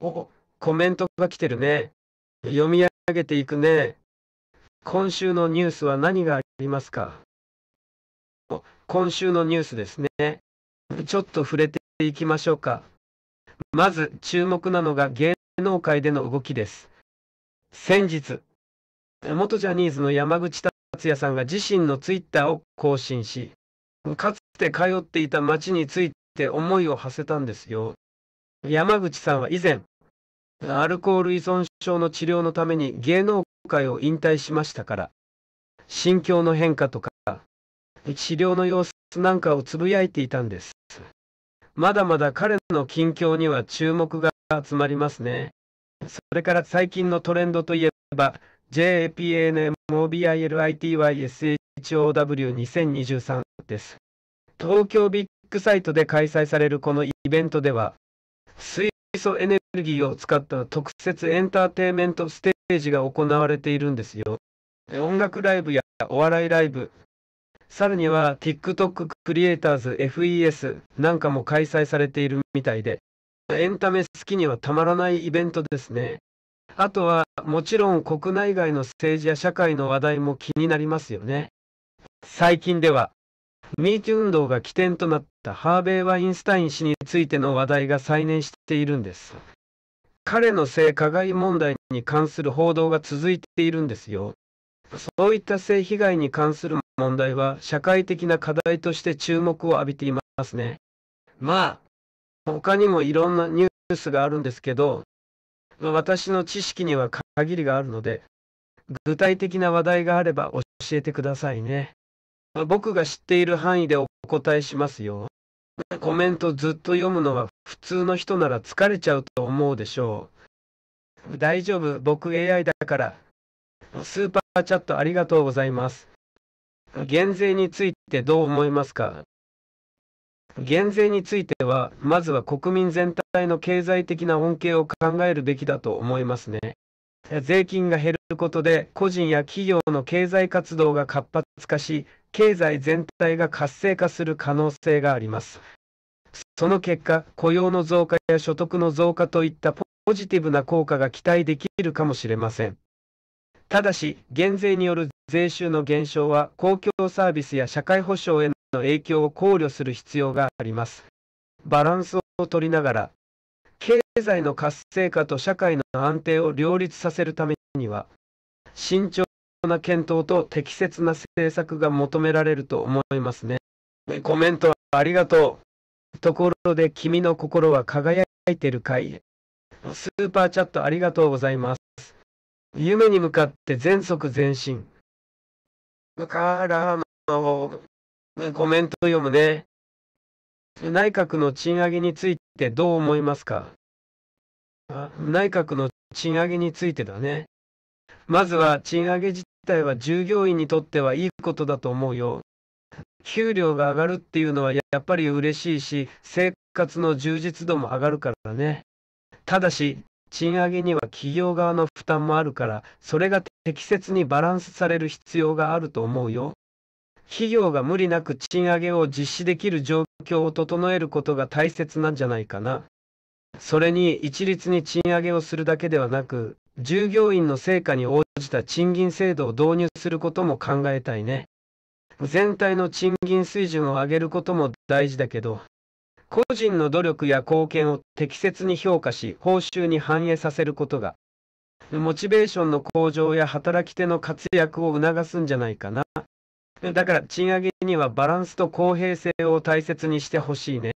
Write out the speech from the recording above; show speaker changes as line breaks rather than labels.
お、コメントが来てるね。読み上げていくね。今週のニュースは何がありますか今週のニュースですね。ちょっと触れていきましょうか。まず注目なのが芸能界での動きです。先日、元ジャニーズの山口達也さんが自身のツイッターを更新し、かつて通っていた街について思いを馳せたんですよ。山口さんは以前、アルコール依存症の治療のために芸能界を引退しましたから、心境の変化とか、治療の様子なんかをつぶやいていたんです。まだまだ彼の近況には注目が集まりますね。それから最近のトレンドといえば、JAPNMOBILITYSHOW2023 です。東京ビッグサイトで開催されるこのイベントでは、水素エネルギーを使った特設エンターテイメントステージが行われているんですよ。音楽ライブやお笑いライブ、さらには TikTok クリエイターズ FES なんかも開催されているみたいで、エンタメ好きにはたまらないイベントですね。あとは、もちろん国内外の政治や社会の話題も気になりますよね。最近では、ミ民主運動が起点となったハーベイ・ワインスタイン氏についての話題が再燃しているんです。彼の性加害問題に関する報道が続いているんですよ。そういった性被害に関する問題は社会的な課題として注目を浴びていますね。まあ、他にもいろんなニュースがあるんですけど、私の知識には限りがあるので、具体的な話題があれば教えてくださいね。僕が知っている範囲でお答えしますよ。コメントずっと読むのは普通の人なら疲れちゃうと思うでしょう。大丈夫、僕 AI だから。スーパーチャットありがとうございます。減税についてどう思いますか減税については、まずは国民全体の経済的な恩恵を考えるべきだと思いますね。税金が減ることで、個人や企業の経済活動が活発化し、経済全体が活性化する可能性があります。その結果、雇用の増加や所得の増加といったポジティブな効果が期待できるかもしれません。ただし、減税による税収の減少は公共サービスや社会保障への影響を考慮する必要があります。バランスを取りながら、経済の活性化と社会の安定を両立させるためには、慎重な検討と適切な政策が求められると思いますね。コメントありがとう。ところで君の心は輝いてるかいスーパーチャットありがとうございます。夢に向かって全速前進。からの、コメント読むね。内閣の賃上げについてどう思いますか内閣の賃上げについてだね。まずは賃上げ自体は従業員にとってはいいことだと思うよ。給料が上がるっていうのはやっぱり嬉しいし、生活の充実度も上がるからね。ただし、賃上げには企業側の負担もあるから、それが適切にバランスされる必要があると思うよ。企業が無理なく賃上げを実施できる状況を整えることが大切なんじゃないかな。それに一律に賃上げをするだけではなく、従業員の成果に応じた賃金制度を導入することも考えたいね。全体の賃金水準を上げることも大事だけど、個人の努力や貢献を適切に評価し、報酬に反映させることが、モチベーションの向上や働き手の活躍を促すんじゃないかな。だから賃上げにはバランスと公平性を大切にしてほしいね。